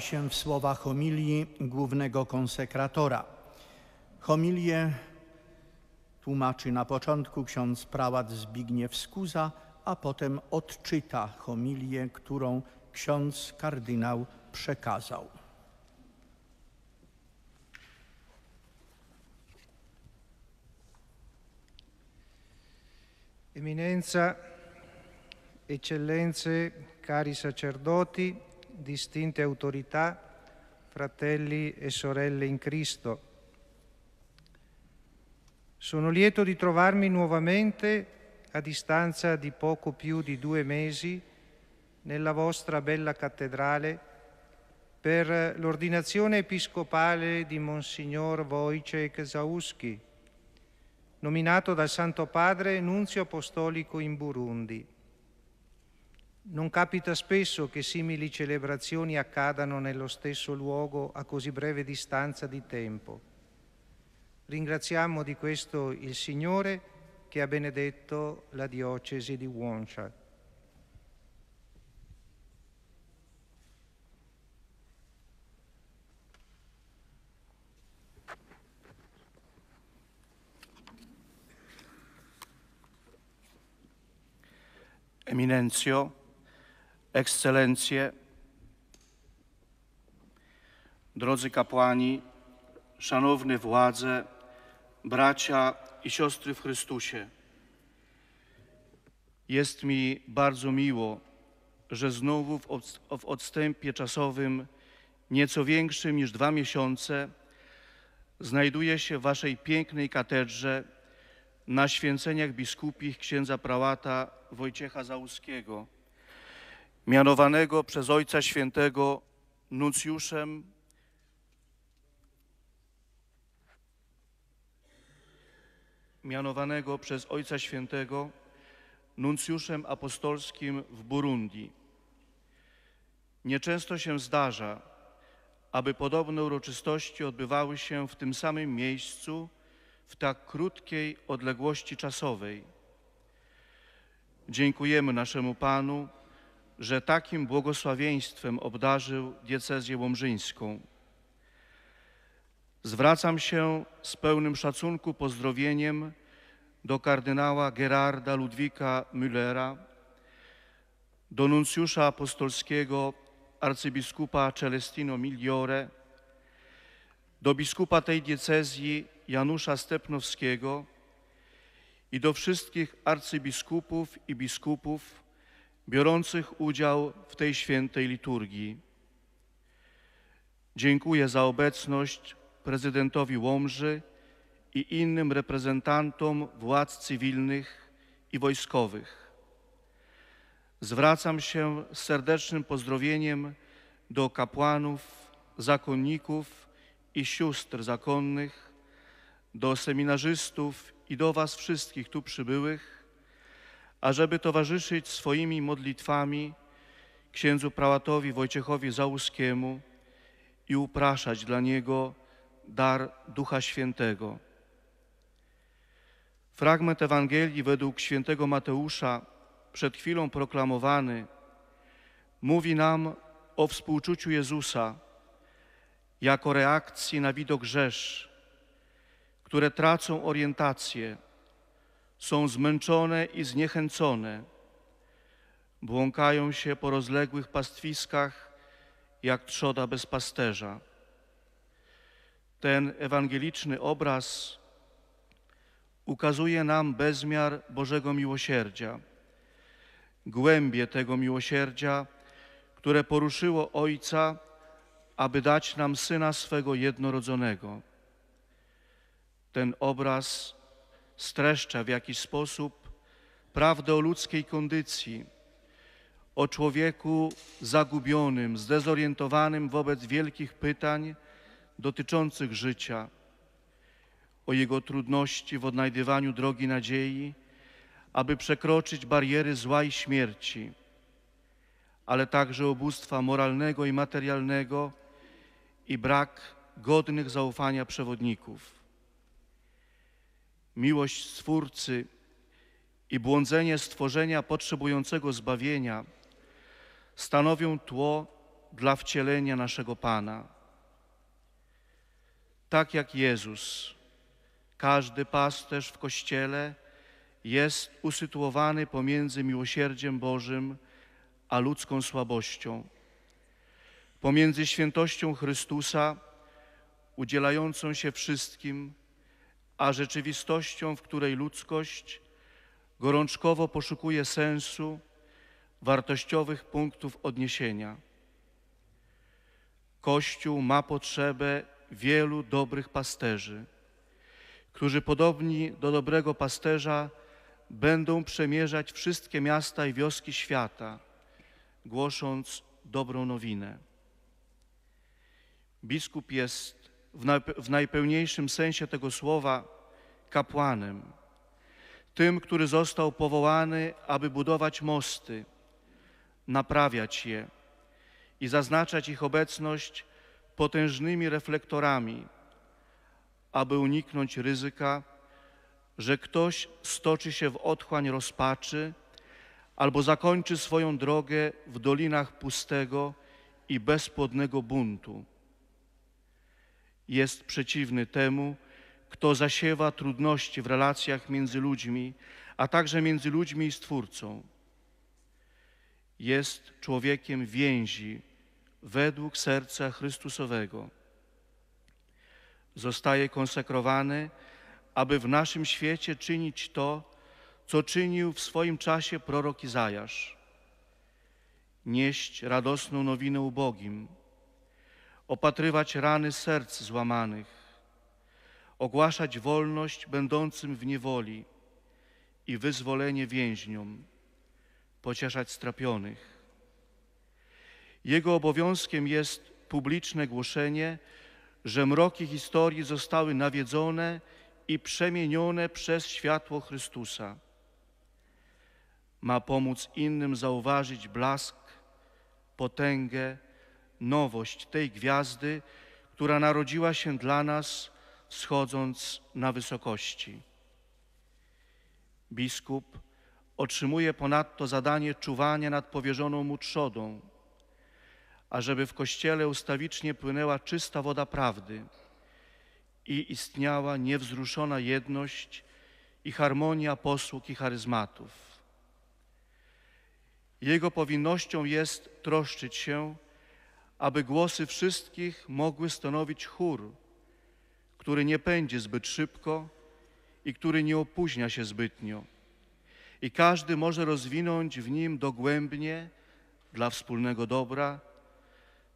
się w słowach homilii głównego konsekratora. Homilię tłumaczy na początku ksiądz prałat Zbigniew Skuza, a potem odczyta homilię, którą ksiądz kardynał przekazał. Eminenza, eccellenze, cari sacerdoti, distinte autorità, fratelli e sorelle in Cristo. Sono lieto di trovarmi nuovamente a distanza di poco più di due mesi nella vostra bella cattedrale per l'ordinazione episcopale di Monsignor Wojciech Zauski, nominato dal Santo Padre Nunzio Apostolico in Burundi. Non capita spesso che simili celebrazioni accadano nello stesso luogo a così breve distanza di tempo. Ringraziamo di questo il Signore che ha benedetto la diocesi di Wonsha. Eminenzio, Ekscelencje, drodzy kapłani, szanowne władze, bracia i siostry w Chrystusie. Jest mi bardzo miło, że znowu w odstępie czasowym nieco większym niż dwa miesiące znajduje się w Waszej pięknej katedrze na święceniach biskupich księdza prałata Wojciecha Załuskiego mianowanego przez Ojca Świętego nuncjuszem mianowanego przez Ojca Świętego nuncjuszem apostolskim w Burundi. Nieczęsto się zdarza, aby podobne uroczystości odbywały się w tym samym miejscu w tak krótkiej odległości czasowej. Dziękujemy naszemu Panu że takim błogosławieństwem obdarzył diecezję łomżyńską. Zwracam się z pełnym szacunku pozdrowieniem do kardynała Gerarda Ludwika Müllera, do nuncjusza apostolskiego arcybiskupa Celestino Migliore, do biskupa tej diecezji Janusza Stepnowskiego i do wszystkich arcybiskupów i biskupów, biorących udział w tej świętej liturgii. Dziękuję za obecność prezydentowi Łomży i innym reprezentantom władz cywilnych i wojskowych. Zwracam się z serdecznym pozdrowieniem do kapłanów, zakonników i sióstr zakonnych, do seminarzystów i do Was wszystkich tu przybyłych, ażeby towarzyszyć swoimi modlitwami księdzu prałatowi Wojciechowi Załuskiemu i upraszać dla niego dar Ducha Świętego. Fragment Ewangelii według świętego Mateusza, przed chwilą proklamowany, mówi nam o współczuciu Jezusa jako reakcji na widok rzesz, które tracą orientację – są zmęczone i zniechęcone. Błąkają się po rozległych pastwiskach, jak trzoda bez pasterza. Ten ewangeliczny obraz ukazuje nam bezmiar Bożego miłosierdzia, głębie tego miłosierdzia, które poruszyło Ojca, aby dać nam Syna swego jednorodzonego. Ten obraz streszcza w jakiś sposób prawdę o ludzkiej kondycji, o człowieku zagubionym, zdezorientowanym wobec wielkich pytań dotyczących życia, o jego trudności w odnajdywaniu drogi nadziei, aby przekroczyć bariery zła i śmierci, ale także obóstwa moralnego i materialnego i brak godnych zaufania przewodników miłość Stwórcy i błądzenie stworzenia potrzebującego zbawienia stanowią tło dla wcielenia naszego Pana. Tak jak Jezus, każdy pasterz w Kościele jest usytuowany pomiędzy miłosierdziem Bożym a ludzką słabością, pomiędzy świętością Chrystusa udzielającą się wszystkim, a rzeczywistością, w której ludzkość gorączkowo poszukuje sensu, wartościowych punktów odniesienia. Kościół ma potrzebę wielu dobrych pasterzy, którzy podobni do dobrego pasterza będą przemierzać wszystkie miasta i wioski świata, głosząc dobrą nowinę. Biskup jest w najpełniejszym sensie tego słowa kapłanem, tym, który został powołany, aby budować mosty, naprawiać je i zaznaczać ich obecność potężnymi reflektorami, aby uniknąć ryzyka, że ktoś stoczy się w otchłań rozpaczy albo zakończy swoją drogę w dolinach pustego i bezpłodnego buntu jest przeciwny temu, kto zasiewa trudności w relacjach między ludźmi, a także między ludźmi i Stwórcą. Jest człowiekiem więzi według serca Chrystusowego. Zostaje konsekrowany, aby w naszym świecie czynić to, co czynił w swoim czasie prorok Izajasz. Nieść radosną nowinę ubogim, opatrywać rany serc złamanych, ogłaszać wolność będącym w niewoli i wyzwolenie więźniom, pocieszać strapionych. Jego obowiązkiem jest publiczne głoszenie, że mroki historii zostały nawiedzone i przemienione przez światło Chrystusa. Ma pomóc innym zauważyć blask, potęgę, nowość tej gwiazdy, która narodziła się dla nas, schodząc na wysokości. Biskup otrzymuje ponadto zadanie czuwania nad powierzoną mu trzodą, ażeby w Kościele ustawicznie płynęła czysta woda prawdy i istniała niewzruszona jedność i harmonia posług i charyzmatów. Jego powinnością jest troszczyć się, aby głosy wszystkich mogły stanowić chór, który nie pędzi zbyt szybko i który nie opóźnia się zbytnio. I każdy może rozwinąć w nim dogłębnie dla wspólnego dobra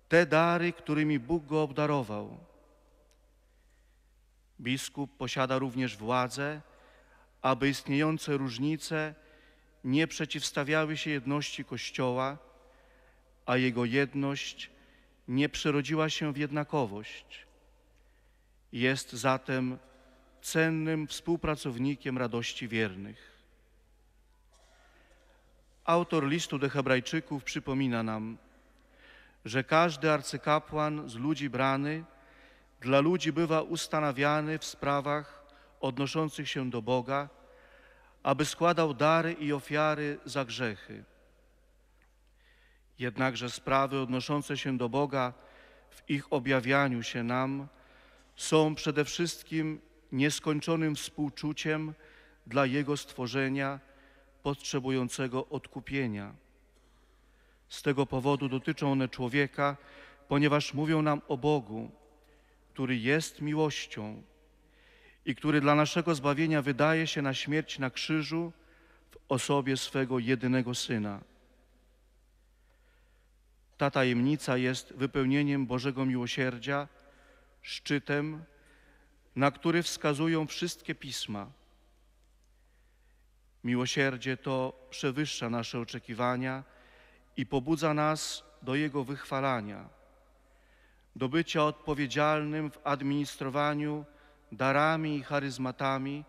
te dary, którymi Bóg go obdarował. Biskup posiada również władzę, aby istniejące różnice nie przeciwstawiały się jedności Kościoła, a jego jedność nie przerodziła się w jednakowość. Jest zatem cennym współpracownikiem radości wiernych. Autor listu do Hebrajczyków przypomina nam, że każdy arcykapłan z ludzi brany dla ludzi bywa ustanawiany w sprawach odnoszących się do Boga, aby składał dary i ofiary za grzechy. Jednakże sprawy odnoszące się do Boga w ich objawianiu się nam są przede wszystkim nieskończonym współczuciem dla Jego stworzenia potrzebującego odkupienia. Z tego powodu dotyczą one człowieka, ponieważ mówią nam o Bogu, który jest miłością i który dla naszego zbawienia wydaje się na śmierć na krzyżu w osobie swego jedynego Syna ta tajemnica jest wypełnieniem Bożego miłosierdzia, szczytem, na który wskazują wszystkie pisma. Miłosierdzie to przewyższa nasze oczekiwania i pobudza nas do Jego wychwalania, do bycia odpowiedzialnym w administrowaniu darami i charyzmatami,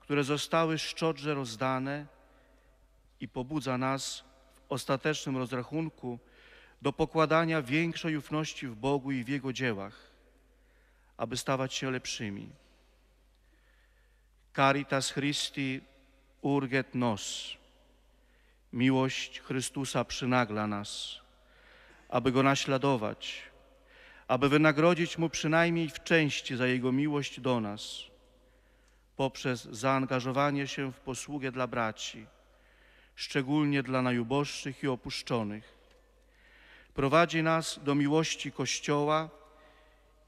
które zostały szczodrze rozdane i pobudza nas w ostatecznym rozrachunku do pokładania większej ufności w Bogu i w Jego dziełach, aby stawać się lepszymi. Caritas Christi urget nos. Miłość Chrystusa przynagla nas, aby Go naśladować, aby wynagrodzić Mu przynajmniej w części za Jego miłość do nas, poprzez zaangażowanie się w posługę dla braci, szczególnie dla najuboższych i opuszczonych, prowadzi nas do miłości Kościoła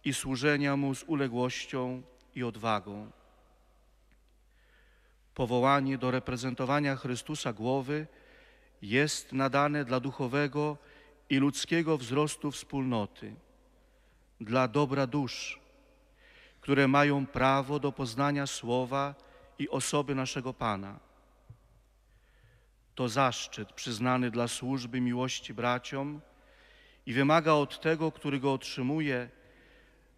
i służenia Mu z uległością i odwagą. Powołanie do reprezentowania Chrystusa głowy jest nadane dla duchowego i ludzkiego wzrostu wspólnoty, dla dobra dusz, które mają prawo do poznania słowa i osoby naszego Pana. To zaszczyt przyznany dla służby miłości braciom, i wymaga od tego, który go otrzymuje,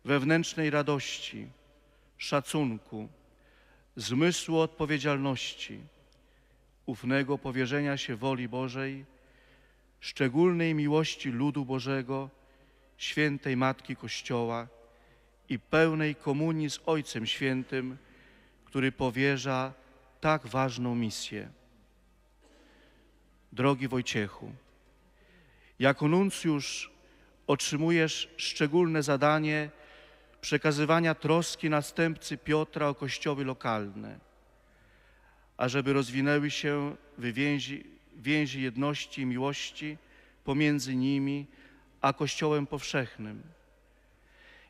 wewnętrznej radości, szacunku, zmysłu odpowiedzialności, ufnego powierzenia się woli Bożej, szczególnej miłości ludu Bożego, świętej Matki Kościoła i pełnej komunii z Ojcem Świętym, który powierza tak ważną misję. Drogi Wojciechu, jako nuncjusz otrzymujesz szczególne zadanie przekazywania troski następcy Piotra o kościoły lokalne, ażeby rozwinęły się więzi, więzi jedności i miłości pomiędzy nimi a Kościołem powszechnym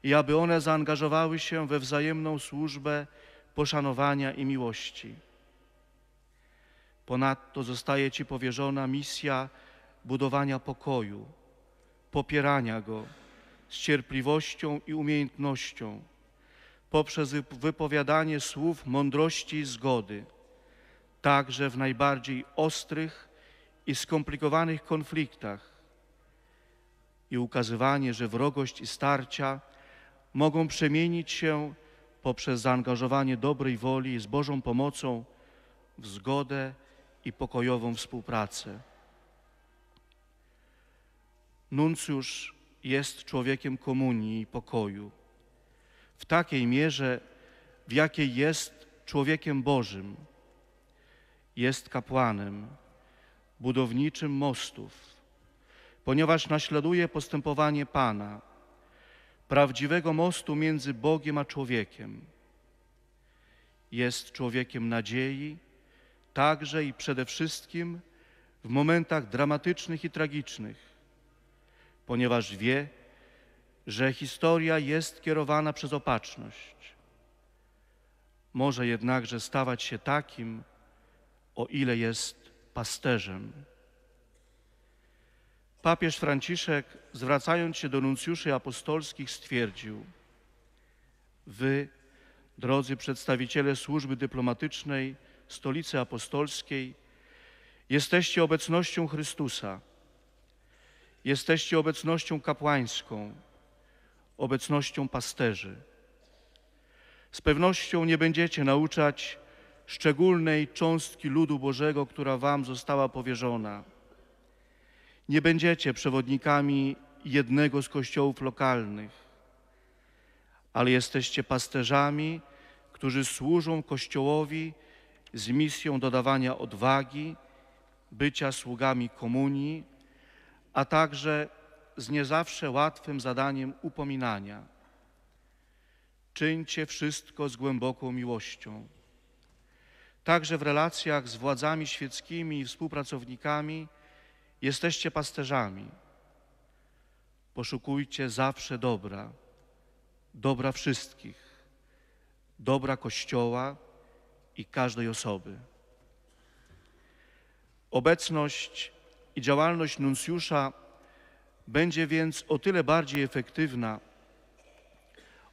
i aby one zaangażowały się we wzajemną służbę poszanowania i miłości. Ponadto zostaje Ci powierzona misja budowania pokoju, popierania go z cierpliwością i umiejętnością, poprzez wypowiadanie słów mądrości i zgody, także w najbardziej ostrych i skomplikowanych konfliktach, i ukazywanie, że wrogość i starcia mogą przemienić się poprzez zaangażowanie dobrej woli z Bożą pomocą w zgodę i pokojową współpracę nuncjusz jest człowiekiem komunii i pokoju. W takiej mierze, w jakiej jest człowiekiem Bożym. Jest kapłanem, budowniczym mostów, ponieważ naśladuje postępowanie Pana, prawdziwego mostu między Bogiem a człowiekiem. Jest człowiekiem nadziei, także i przede wszystkim w momentach dramatycznych i tragicznych ponieważ wie, że historia jest kierowana przez opatrzność. Może jednakże stawać się takim, o ile jest pasterzem. Papież Franciszek, zwracając się do nuncjuszy apostolskich, stwierdził: Wy, drodzy przedstawiciele służby dyplomatycznej Stolicy Apostolskiej, jesteście obecnością Chrystusa Jesteście obecnością kapłańską, obecnością pasterzy. Z pewnością nie będziecie nauczać szczególnej cząstki ludu Bożego, która Wam została powierzona. Nie będziecie przewodnikami jednego z kościołów lokalnych, ale jesteście pasterzami, którzy służą Kościołowi z misją dodawania odwagi, bycia sługami komunii, a także z niezawsze łatwym zadaniem upominania. Czyńcie wszystko z głęboką miłością. Także w relacjach z władzami świeckimi i współpracownikami jesteście pasterzami. Poszukujcie zawsze dobra, dobra wszystkich, dobra Kościoła i każdej osoby. Obecność i działalność nuncjusza będzie więc o tyle bardziej efektywna,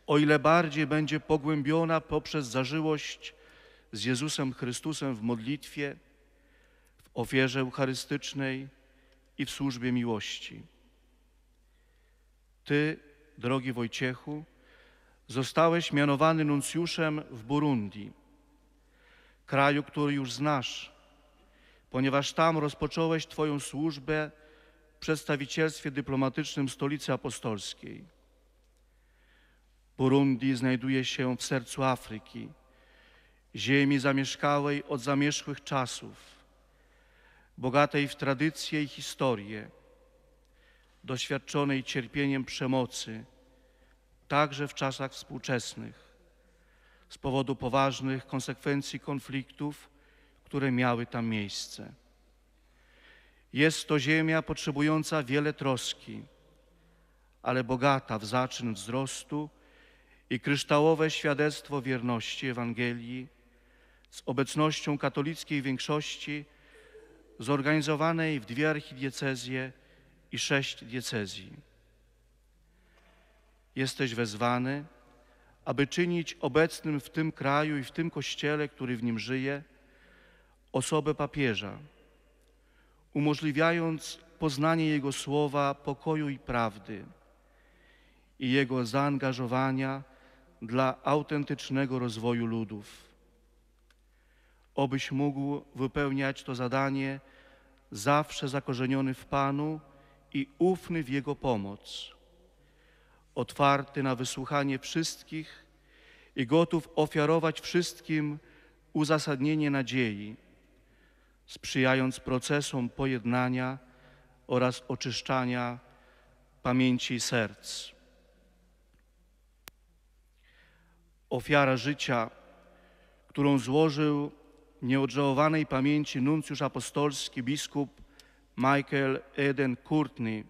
o ile bardziej będzie pogłębiona poprzez zażyłość z Jezusem Chrystusem w modlitwie, w ofierze eucharystycznej i w służbie miłości. Ty, drogi Wojciechu, zostałeś mianowany nuncjuszem w Burundi, kraju, który już znasz ponieważ tam rozpocząłeś Twoją służbę w przedstawicielstwie dyplomatycznym Stolicy Apostolskiej. Burundi znajduje się w sercu Afryki, ziemi zamieszkałej od zamierzchłych czasów, bogatej w tradycje i historię, doświadczonej cierpieniem przemocy, także w czasach współczesnych, z powodu poważnych konsekwencji konfliktów, które miały tam miejsce. Jest to ziemia potrzebująca wiele troski, ale bogata w zaczyn wzrostu i kryształowe świadectwo wierności Ewangelii z obecnością katolickiej większości zorganizowanej w dwie archidiecezje i sześć diecezji. Jesteś wezwany, aby czynić obecnym w tym kraju i w tym kościele, który w nim żyje, osobę papieża, umożliwiając poznanie jego słowa pokoju i prawdy i jego zaangażowania dla autentycznego rozwoju ludów. Obyś mógł wypełniać to zadanie zawsze zakorzeniony w Panu i ufny w Jego pomoc, otwarty na wysłuchanie wszystkich i gotów ofiarować wszystkim uzasadnienie nadziei sprzyjając procesom pojednania oraz oczyszczania pamięci serc. Ofiara życia, którą złożył nieodżałowanej pamięci nuncjusz apostolski biskup Michael Eden Courtney,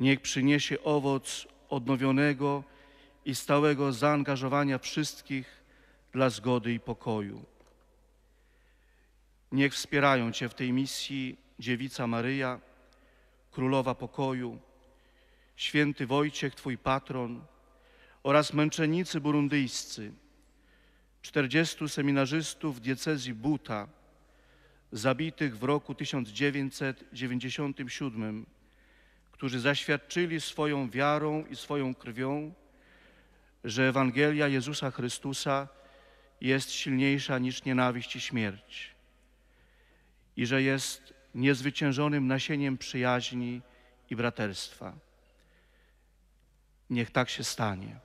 niech przyniesie owoc odnowionego i stałego zaangażowania wszystkich dla zgody i pokoju. Niech wspierają Cię w tej misji dziewica Maryja, królowa pokoju, święty Wojciech, Twój patron oraz męczennicy burundyjscy, 40 seminarzystów diecezji Buta, zabitych w roku 1997, którzy zaświadczyli swoją wiarą i swoją krwią, że Ewangelia Jezusa Chrystusa jest silniejsza niż nienawiść i śmierć i że jest niezwyciężonym nasieniem przyjaźni i braterstwa. Niech tak się stanie.